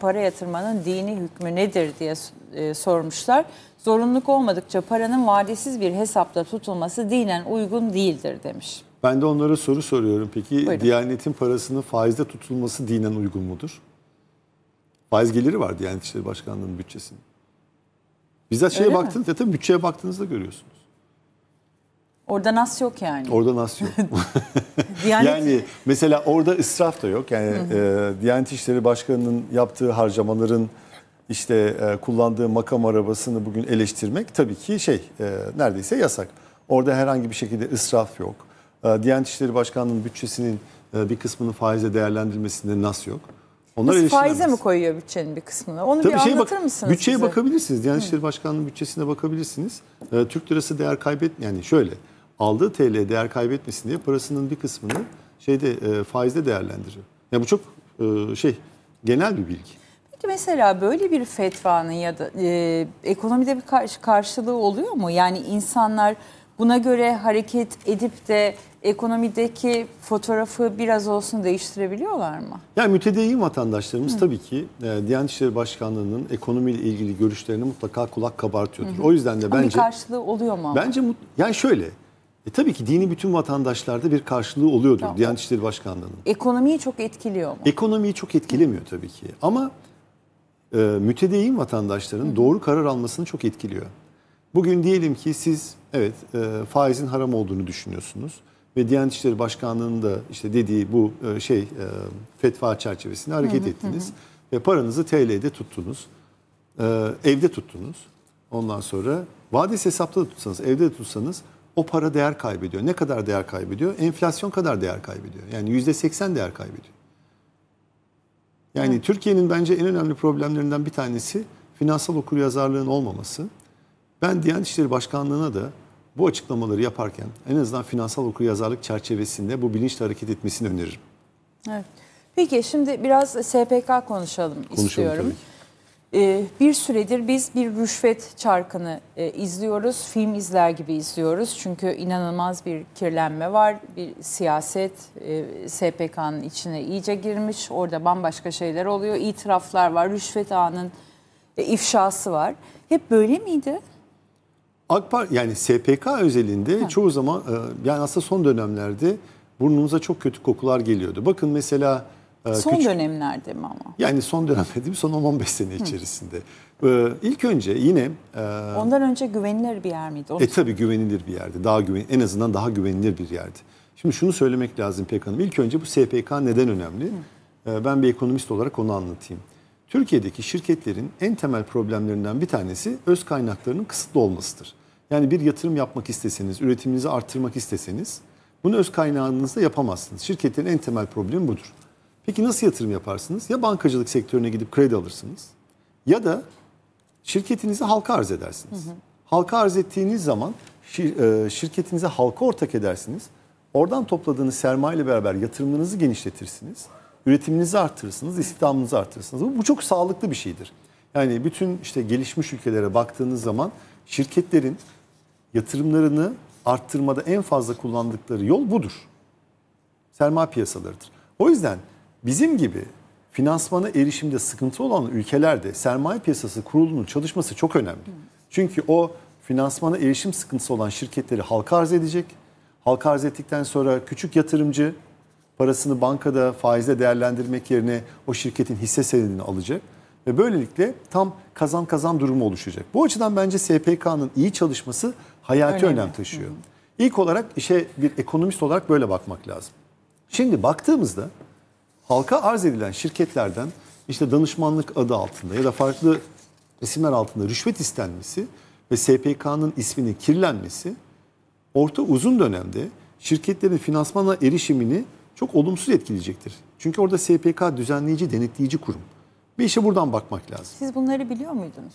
para yatırmanın dini hükmü nedir diye e, sormuşlar. Zorunluluk olmadıkça paranın vadesiz bir hesapta tutulması dinen uygun değildir demiş. Ben de onlara soru soruyorum. Peki Buyurun. Diyanet'in parasının faizde tutulması dinen uygun mudur? Faiz geliri var Diyanet İşleri Başkanlığı'nın bütçesinin. Bize şeye Öyle baktığınızda tabii bütçeye baktığınızda görüyorsunuz. Orada nas yok yani. Orada nas yok. Diyanet... Yani mesela orada israf da yok. Yani e, Diyanet İşleri Başkanı'nın yaptığı harcamaların işte e, kullandığı makam arabasını bugün eleştirmek tabii ki şey e, neredeyse yasak. Orada herhangi bir şekilde israf yok. E, Diyanet İşleri Başkanı'nın bütçesinin e, bir kısmının faize değerlendirilmesinde nas yok. Onlar Biz faize mi koyuyor bütçenin bir kısmını? Onu Tabii bir şeye anlatır bak, mısınız? Bütçeye size? bakabilirsiniz. Diyanet İşleri Başkanlığı'nın bütçesine bakabilirsiniz. Ee, Türk lirası değer kaybet yani şöyle aldığı TL değer kaybetmesin diye parasının bir kısmını şeyde e, faizde değerlendiriyor. Yani bu çok e, şey genel bir bilgi. Peki mesela böyle bir fetvanın ya da e, ekonomide bir karşı, karşılığı oluyor mu? Yani insanlar buna göre hareket edip de ekonomideki fotoğrafı biraz olsun değiştirebiliyorlar mı? Yani mütedeyyin vatandaşlarımız Hı. tabii ki e, Diyanet İşleri Başkanlığı'nın ekonomiyle ilgili görüşlerini mutlaka kulak kabartıyordur. hı. O yüzden de bence... Ama bir karşılığı oluyor mu? Bence yani şöyle e tabii ki dini bütün vatandaşlarda bir karşılığı oluyordur tamam. Diyanet İşleri Başkanlığı'nın. Ekonomiyi çok etkiliyor mu? Ekonomiyi çok etkilemiyor tabii ki ama e, mütedeyyin vatandaşların Hı. doğru karar almasını çok etkiliyor. Bugün diyelim ki siz evet e, faizin haram olduğunu düşünüyorsunuz ve Diyanet İşleri Başkanlığı'nın da işte dediği bu e, şey e, fetva çerçevesinde hareket hı hı, ettiniz hı. ve paranızı TL'de tuttunuz. E, evde tuttunuz. Ondan sonra vades hesapta da tutsanız, evde de tutsanız o para değer kaybediyor. Ne kadar değer kaybediyor? Enflasyon kadar değer kaybediyor. Yani yüzde seksen değer kaybediyor. Yani evet. Türkiye'nin bence en önemli problemlerinden bir tanesi finansal okuryazarlığın olmaması. Ben Diyanet İşleri Başkanlığı'na da bu açıklamaları yaparken en azından finansal okuryazarlık çerçevesinde bu bilinçle hareket etmesini öneririm. Evet. Peki şimdi biraz SPK konuşalım, konuşalım istiyorum. Tabii. Ee, bir süredir biz bir rüşvet çarkını e, izliyoruz, film izler gibi izliyoruz. Çünkü inanılmaz bir kirlenme var, bir siyaset e, SPK'nın içine iyice girmiş. Orada bambaşka şeyler oluyor, itiraflar var, rüşvet ağının e, ifşası var. Hep böyle miydi? AK Parti yani SPK özelinde ha. çoğu zaman yani aslında son dönemlerde burnumuza çok kötü kokular geliyordu. Bakın mesela ee, son küçük, dönemlerde mi ama? Yani son dönemde değil son 10-15 sene içerisinde. Hı. Ee, ilk önce yine... E, Ondan önce güvenilir bir yer miydi? Onu e tabii güvenilir bir yerdi. Daha güven, en azından daha güvenilir bir yerdi. Şimdi şunu söylemek lazım Pek Hanım. İlk önce bu SPK neden önemli? Ee, ben bir ekonomist olarak onu anlatayım. Türkiye'deki şirketlerin en temel problemlerinden bir tanesi öz kaynaklarının kısıtlı olmasıdır. Yani bir yatırım yapmak isteseniz, üretiminizi arttırmak isteseniz bunu öz kaynağınızda yapamazsınız. Şirketlerin en temel problemi budur. Peki nasıl yatırım yaparsınız? Ya bankacılık sektörüne gidip kredi alırsınız ya da şirketinizi halka arz edersiniz. Hı hı. Halka arz ettiğiniz zaman şir, e, şirketinize halka ortak edersiniz. Oradan topladığınız sermaye ile beraber yatırımlarınızı genişletirsiniz. Üretiminizi artırırsınız, istihdamınızı artırırsınız. Bu, bu çok sağlıklı bir şeydir. Yani bütün işte gelişmiş ülkelere baktığınız zaman şirketlerin yatırımlarını arttırmada en fazla kullandıkları yol budur. Sermaye piyasalarıdır. O yüzden Bizim gibi finansmana erişimde sıkıntı olan ülkelerde sermaye piyasası kurulunun çalışması çok önemli. Çünkü o finansmana erişim sıkıntısı olan şirketleri halka arz edecek. Halka arz ettikten sonra küçük yatırımcı parasını bankada faizle değerlendirmek yerine o şirketin hisse senedini alacak. Ve böylelikle tam kazan kazan durumu oluşacak. Bu açıdan bence SPK'nın iyi çalışması hayati önemli. önem taşıyor. Hı hı. İlk olarak işe bir ekonomist olarak böyle bakmak lazım. Şimdi baktığımızda halka arz edilen şirketlerden işte danışmanlık adı altında ya da farklı isimler altında rüşvet istenmesi ve SPK'nın ismini kirlenmesi orta uzun dönemde şirketlerin finansmana erişimini çok olumsuz etkileyecektir. Çünkü orada SPK düzenleyici, denetleyici kurum. Bir işe buradan bakmak lazım. Siz bunları biliyor muydunuz?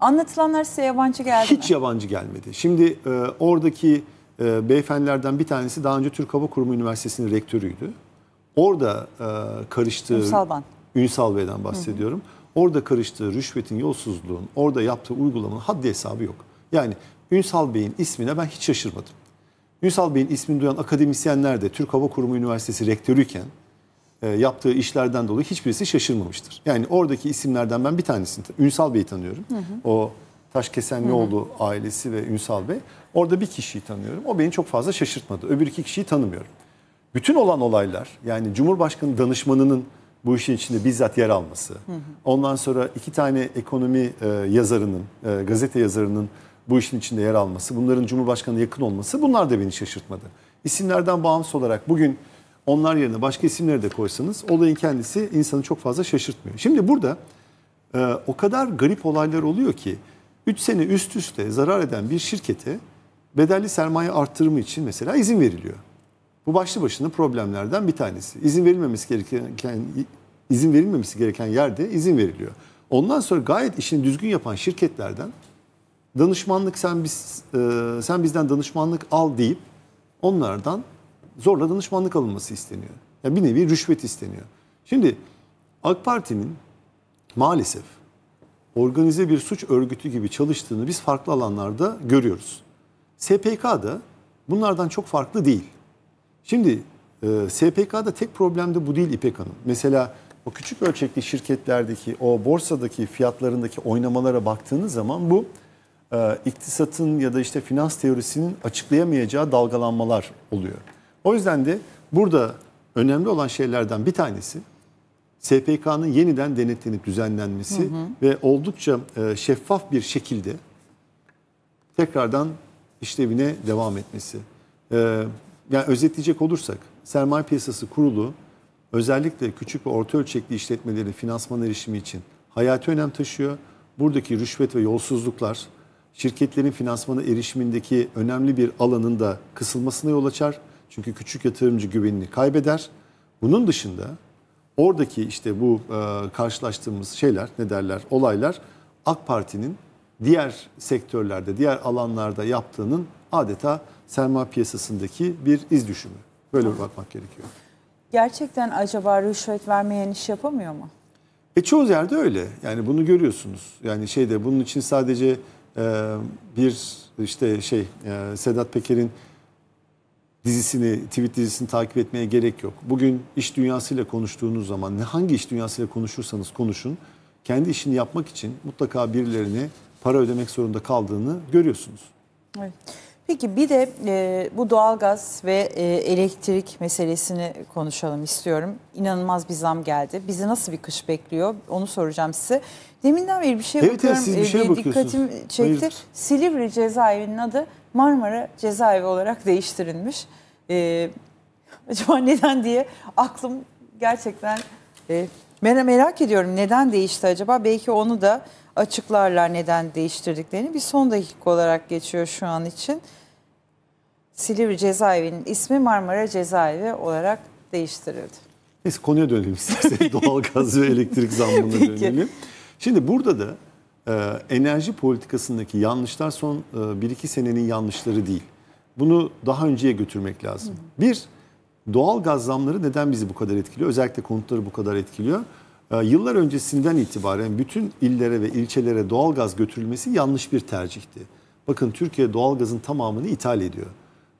Anlatılanlar size yabancı geldi Hiç mi? yabancı gelmedi. Şimdi e, oradaki e, beyefendilerden bir tanesi daha önce Türk Hava Kurumu Üniversitesi'nin rektörüydü. Orada e, karıştığı... Ünsal Ban. Ünsal Bey'den bahsediyorum. Hı hı. Orada karıştığı rüşvetin, yolsuzluğun, orada yaptığı uygulamanın haddi hesabı yok. Yani Ünsal Bey'in ismine ben hiç şaşırmadım. Ünsal Bey'in ismini duyan akademisyenler de Türk Hava Kurumu Üniversitesi rektörüyken e, yaptığı işlerden dolayı hiçbirisi şaşırmamıştır. Yani oradaki isimlerden ben bir tanesini, Ünsal Bey'i tanıyorum. Hı hı. O Taşkesenlioğlu hı hı. ailesi ve Ünsal Bey. Orada bir kişiyi tanıyorum. O beni çok fazla şaşırtmadı. Öbür iki kişiyi tanımıyorum bütün olan olaylar yani Cumhurbaşkanı danışmanının bu işin içinde bizzat yer alması. Ondan sonra iki tane ekonomi e, yazarının, e, gazete yazarının bu işin içinde yer alması, bunların Cumhurbaşkanı'na yakın olması bunlar da beni şaşırtmadı. İsimlerden bağımsız olarak bugün onlar yerine başka isimleri de koysanız olayın kendisi insanı çok fazla şaşırtmıyor. Şimdi burada e, o kadar garip olaylar oluyor ki 3 sene üst üste zarar eden bir şirkete bedelli sermaye arttırımı için mesela izin veriliyor. Bu başlı başına problemlerden bir tanesi. İzin verilmemesi gereken izin verilmemesi gereken yerde izin veriliyor. Ondan sonra gayet işini düzgün yapan şirketlerden danışmanlık sen biz e, sen bizden danışmanlık al deyip onlardan zorla danışmanlık alınması isteniyor. Yani bir nevi rüşvet isteniyor. Şimdi AK Parti'nin maalesef organize bir suç örgütü gibi çalıştığını biz farklı alanlarda görüyoruz. SPK da bunlardan çok farklı değil. Şimdi e, SPK'da tek problem de bu değil İpek Hanım. Mesela o küçük ölçekli şirketlerdeki o borsadaki fiyatlarındaki oynamalara baktığınız zaman bu e, iktisatın ya da işte finans teorisinin açıklayamayacağı dalgalanmalar oluyor. O yüzden de burada önemli olan şeylerden bir tanesi SPK'nın yeniden denetlenip düzenlenmesi hı hı. ve oldukça e, şeffaf bir şekilde tekrardan işlevine devam etmesi. E, yani özetleyecek olursak sermaye piyasası kurulu özellikle küçük ve orta ölçekli işletmelerin finansman erişimi için hayati önem taşıyor. Buradaki rüşvet ve yolsuzluklar şirketlerin finansmana erişimindeki önemli bir alanın da kısılmasına yol açar. Çünkü küçük yatırımcı güvenini kaybeder. Bunun dışında oradaki işte bu e, karşılaştığımız şeyler ne derler olaylar AK Parti'nin diğer sektörlerde, diğer alanlarda yaptığının adeta sermaye piyasasındaki bir iz düşümü. Böyle bir bakmak gerekiyor. Gerçekten acaba rüşvet vermeyen iş yapamıyor mu? E çoğu yerde öyle. Yani bunu görüyorsunuz. Yani şeyde bunun için sadece e, bir işte şey e, Sedat Peker'in dizisini, tweet dizisini takip etmeye gerek yok. Bugün iş dünyasıyla konuştuğunuz zaman ne hangi iş dünyasıyla konuşursanız konuşun kendi işini yapmak için mutlaka birilerine para ödemek zorunda kaldığını görüyorsunuz. Evet. Peki bir de e, bu doğalgaz ve e, elektrik meselesini konuşalım istiyorum. İnanılmaz bir zam geldi. Bizi nasıl bir kış bekliyor onu soracağım size. Deminden beri bir şey evet, bakıyorum. Evet, siz bir e, şeye Dikkatim çekti. Hayırdır? Silivri cezaevinin adı Marmara cezaevi olarak değiştirilmiş. E, acaba neden diye aklım gerçekten e, ben merak ediyorum neden değişti acaba? Belki onu da açıklarlar neden değiştirdiklerini. Bir son dakika olarak geçiyor şu an için. Silivri cezaevinin ismi Marmara Cezaevi olarak değiştirildi. Biz konuya dönelim isterseniz doğalgaz ve elektrik zammına dönelim. Şimdi burada da e, enerji politikasındaki yanlışlar son 1-2 e, senenin yanlışları değil. Bunu daha önceye götürmek lazım. Hı hı. Bir, doğal gaz zamları neden bizi bu kadar etkiliyor? Özellikle konutları bu kadar etkiliyor. Ee, yıllar öncesinden itibaren bütün illere ve ilçelere doğal gaz götürülmesi yanlış bir tercihti. Bakın Türkiye doğal gazın tamamını ithal ediyor.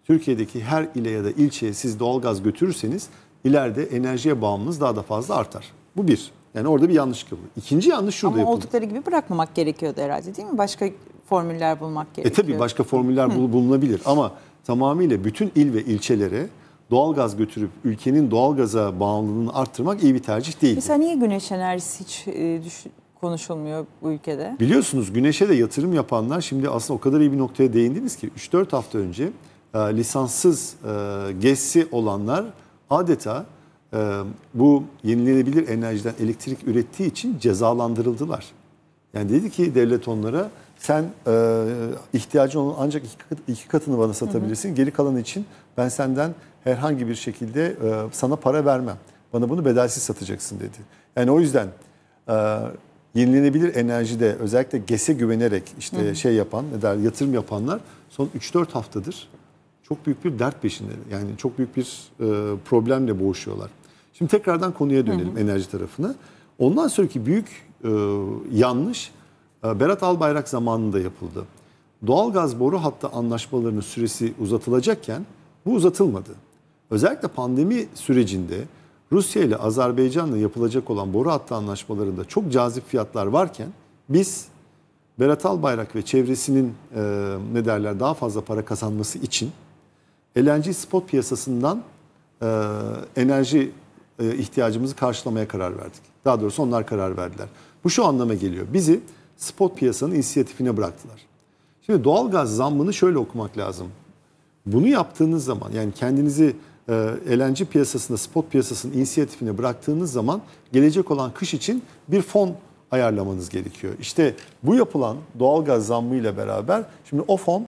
Türkiye'deki her ile ya da ilçeye siz doğal gaz götürürseniz ileride enerjiye bağımlılığınız daha da fazla artar. Bu bir. Yani orada bir yanlış kabul. İkinci yanlış şurada Ama yapıldı. oldukları gibi bırakmamak gerekiyordu herhalde değil mi? Başka formüller bulmak gerekiyor. E tabii başka formüller bul bulunabilir ama tamamıyla bütün il ve ilçelere doğalgaz götürüp ülkenin doğalgaza bağımlılığını arttırmak iyi bir tercih değil. Mesela niye güneş enerjisi hiç e, düşün, konuşulmuyor bu ülkede? Biliyorsunuz güneşe de yatırım yapanlar şimdi aslında o kadar iyi bir noktaya değindiniz ki 3-4 hafta önce e, lisanssız e, GES'i olanlar adeta e, bu yenilenebilir enerjiden elektrik ürettiği için cezalandırıldılar. Yani dedi ki devlet onlara sen e, ihtiyacın olan ancak iki, kat, iki katını bana satabilirsin. Hı hı. Geri kalan için ben senden herhangi bir şekilde e, sana para vermem. Bana bunu bedelsiz satacaksın dedi. Yani o yüzden e, yenilenebilir enerjide özellikle GES'e güvenerek işte hı hı. şey yapan ne der yatırım yapanlar son 3-4 haftadır çok büyük bir dert peşinde. Yani çok büyük bir e, problemle boğuşuyorlar. Şimdi tekrardan konuya dönelim hı hı. enerji tarafına. Ondan sonraki büyük e, yanlış e, Berat Albayrak zamanında yapıldı. Doğal gaz boru hattı anlaşmalarının süresi uzatılacakken bu uzatılmadı. Özellikle pandemi sürecinde Rusya ile Azerbaycan'la yapılacak olan boru hattı anlaşmalarında çok cazip fiyatlar varken biz Berat Albayrak ve çevresinin e, ne derler daha fazla para kazanması için LNG spot piyasasından e, enerji e, ihtiyacımızı karşılamaya karar verdik. Daha doğrusu onlar karar verdiler. Bu şu anlama geliyor. Bizi spot piyasanın inisiyatifine bıraktılar. Şimdi doğalgaz zammını şöyle okumak lazım. Bunu yaptığınız zaman yani kendinizi elenci piyasasında, spot piyasasının inisiyatifine bıraktığınız zaman gelecek olan kış için bir fon ayarlamanız gerekiyor. İşte bu yapılan doğalgaz zammı ile beraber şimdi o fon